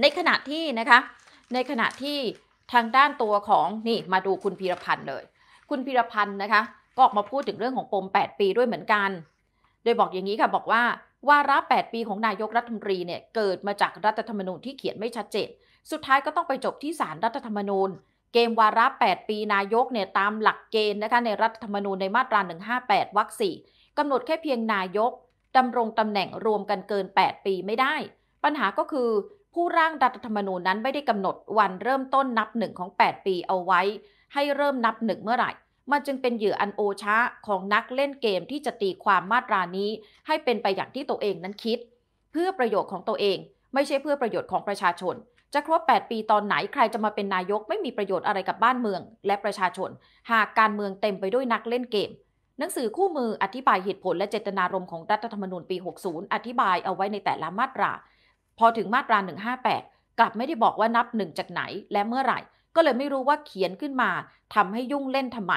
ในขณะที่นะคะในขณะที่ทางด้านตัวของนี่มาดูคุณพีรพันธ์เลย คุณพีรพันธ์นะคะก็ออกมาพูดถึงเรื่องของปม8 ปีด้วยเหมือนกัน โดยบอกอย่างนี้ค่ะบอกว่าวาระ 8 ปีของนายกรัฐมนตรีเนี่ยเกิดมาจาก รัฐธรรมนูญที่เขียนไม่ชัดเจนสุดท้ายก็ต้องไปจบที่ศาลรัฐธรรมนูญ เกมวาระ 8 ปีนายกเนี่ยตามหลักเกณฑ์นะคะในรัฐธรรมนูญในมาตรา 158 วรรค4กำหนดแค่เพียงนายกดำรงตำแหน่งรวมกันเกิน 8 ปีไม่ได้ ปัญหาก็คือผู้ร่างรัฐธรรมนูญนั้นไม่ได้กำหนดวันเริ่มต้นนับหนึ่งของ 8 ปีเอาไว้ ให้เริ่มนับหนึ่งเมื่อไหร่ มันจึงเป็นเหยื่ออันโอชะของนักเล่นเกมที่จะตีความมาตรานี้ ให้เป็นไปอย่างที่ตัวเองนั้นคิด เพื่อประโยชน์ของตัวเองไม่ใช่เพื่อประโยชน์ของประชาชน จะครบ 8 ปีตอนไหนใครจะมาเป็นนายกไม่มีประโยชน์อะไรกับบ้านเมือง และประชาชน หากการเมืองเต็มไปด้วยนักเล่นเกม หนังสือคู่มืออธิบายเหตุผลและเจตนารมณ์ของรัฐธรรมนูญปี 60 อธิบายเอาไว้ในแต่ละมาตราพอถึงมาตรา 158 กลับไม่ได้บอกว่านับหนึ่งจากไหนและเมื่อไหร่ ก็เลยไม่รู้ว่าเขียนขึ้นมาทำให้ยุ่งเล่นทำไม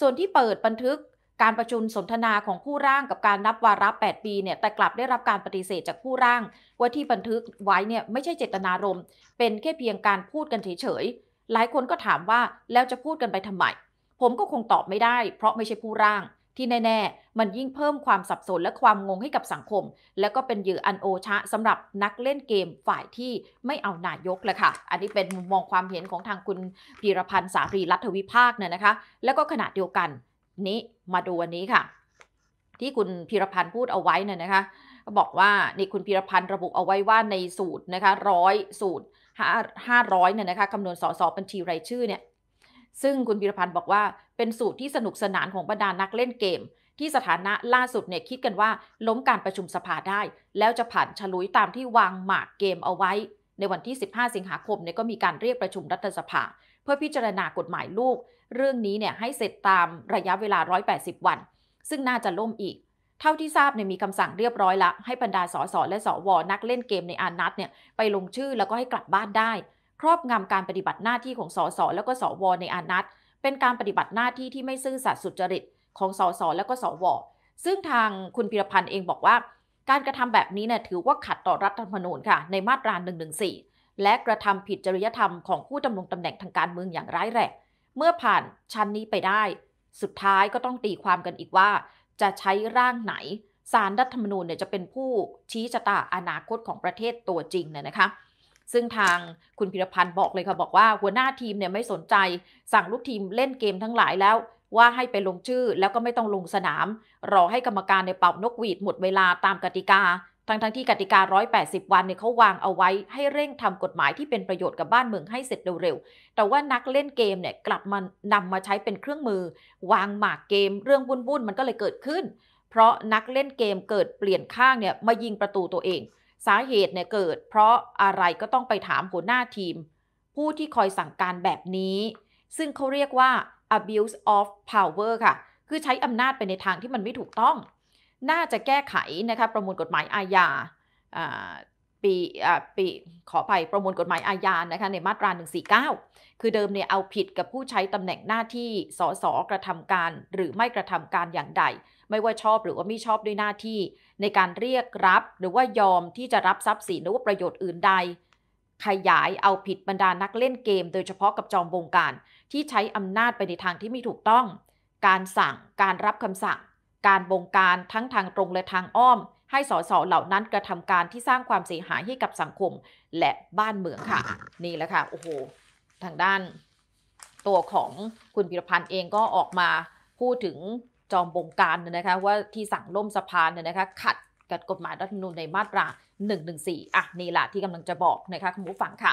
ส่วนที่เปิดบันทึกการประชุมสนทนาของผู้ร่างกับการนับวาระ 8 ปีเนี่ย แต่กลับได้รับการปฏิเสธจากผู้ร่าง ว่าที่บันทึกไว้เนี่ยไม่ใช่เจตนารมณ์เป็นแค่เพียงการพูดกันเฉยๆหลายคนก็ถามว่าแล้วจะพูดกันไปทำไมผมก็คงตอบไม่ได้ เพราะไม่ใช่ผู้ร่างที่แน่ๆมันยิ่งเพิ่มความสับสนและความงงให้กับสังคม และก็เป็นเหยื่ออันโอชะสำหรับนักเล่นเกมฝ่ายที่ไม่เอานายกเลยค่ะอันนี้เป็นมุมมองความเห็นของทางคุณพีรพันธ์สารีรัฐวิภาคเนี่ยนะคะแล้วก็ขณะเดียวกันนี้มาดูวันนี้ค่ะ ที่คุณพีรพันธ์พูดเอาไว้เนี่ยนะคะบอกว่านี่คุณพีรพันธ์ระบุเอาไว้ว่าในสูตรนะคะร้อยสูตรห้าร้อยเนี่ยนะคะคำนวณสสบัญชีรายชื่อเนี่ยซึ่งคุณพิรพันธ์บอกว่าเป็นสูตรที่สนุกสนานของบรรดานักเล่นเกม ที่สถานะล่าสุดเนี่ยคิดกันว่าล้มการประชุมสภาได้ แล้วจะผ่านฉลุยตามที่วางหมากเกมเอาไว้ ในวันที่ 15 สิงหาคมเนี่ยก็มีการเรียกประชุมรัฐสภา เพื่อพิจารณากฎหมายลูก เรื่องนี้เนี่ยให้เสร็จตามระยะเวลา 180 วัน ซึ่งน่าจะล่มอีก เท่าที่ทราบเนี่ยมีคำสั่งเรียบร้อยละให้บรรดาสสและสวนักเล่นเกมในอานัทเนี่ยไปลงชื่อแล้วก็ให้กลับบ้านได้ครอบงำการปฏิบัติหน้าที่ของสส และก็สวใน อานัต เป็นการปฏิบัติหน้าที่ที่ไม่ซื่อสัตย์สุจริตของสส และก็สว ซึ่งทางคุณพิรพันธ์เองบอกว่า การกระทำแบบนี้เนี่ยถือว่าขัดต่อรัฐธรรมนูญค่ะ ในมาตรา1นึและกระทำผิดจริยธรรมของผู้ดารงตำแหน่งทางการเมืองอย่างร้ายแรง เมื่อผ่านชั้นนี้ไปได้ สุดท้ายก็ต้องตีความกันอีกว่า จะใช้ร่างไหนสารรัฐธรรมนูญเนี่ยจะเป็นผู้ชี้ชะตาอนาคตของประเทศตัวจริงเนี่ยนะคะซึ่งทางคุณพิรพันธ์บอกเลยค่ะบอกว่า หัวหน้าทีมเนี่ยไม่สนใจสั่งลูกทีมเล่นเกมทั้งหลายแล้ว ว่าให้ไปลงชื่อแล้วก็ไม่ต้องลงสนาม รอให้กรรมการในเป่านกหวีดหมดเวลาตามกติกาทั้งๆทที่กติกา 180 วันเนี่ยเขาวางเอาไว้ ให้เร่งทำกฎหมายที่เป็นประโยชน์กับบ้านเมืองให้เสร็จเร็วๆแต่ว่านักเล่นเกมเนี่ยกลับมานำมาใช้เป็นเครื่องมือวางหมากเกม เรื่องวุ่นๆมันก็เลยเกิดขึ้นเพราะนักเล่นเกมเกิดเปลี่ยนข้างเนี่ยมายิงประตูตัวเองสาเหตุเนี่ยเกิดเพราะอะไรก็ต้องไปถามหัวหน้าทีม ผู้ที่คอยสั่งการแบบนี้ ซึ่งเขาเรียกว่า abuse of power ค่ะ คือใช้อำนาจไปในทางที่มันไม่ถูกต้อง น่าจะแก้ไขนะคะประมวลกฎหมายอาญาปีปีขอไปประมวลกฎหมายอาญานะคะในมาตรา 149 คือเดิมเนี่ยเอาผิดกับผู้ใช้ตำแหน่งหน้าที่สสกระทำการ หรือไม่กระทำการอย่างใดไม่ว่าชอบหรือว่าไม่ชอบด้วยหน้าที่ ในการเรียกรับหรือว่ายอมที่จะรับทรัพย์สินหรือว่าประโยชน์อื่นใด ขยายเอาผิดบรรดานักเล่นเกม โดยเฉพาะกับจอมวงการที่ใช้อำนาจไปในทางที่ไม่ถูกต้อง การสั่งการรับคำสั่งการบงการทั้งทางตรงและทางอ้อมให้สสเหล่านั้นกระทำการที่สร้างความเสียหายให้กับสังคมและบ้านเมืองค่ะ นี่แหละค่ะ โอ้โห ทางด้านตัวของคุณพิรพันธ์เองก็ออกมาพูดถึงจอมบงการนะคะว่าที่สั่งล่มสะพานเนี่ยนะคะขัดกับกฎหมายรัฐธรรมนูญในมาตรา114 อ่ะ นี่แหละที่กำลังจะบอกนะคะคุณผู้ฟังค่ะ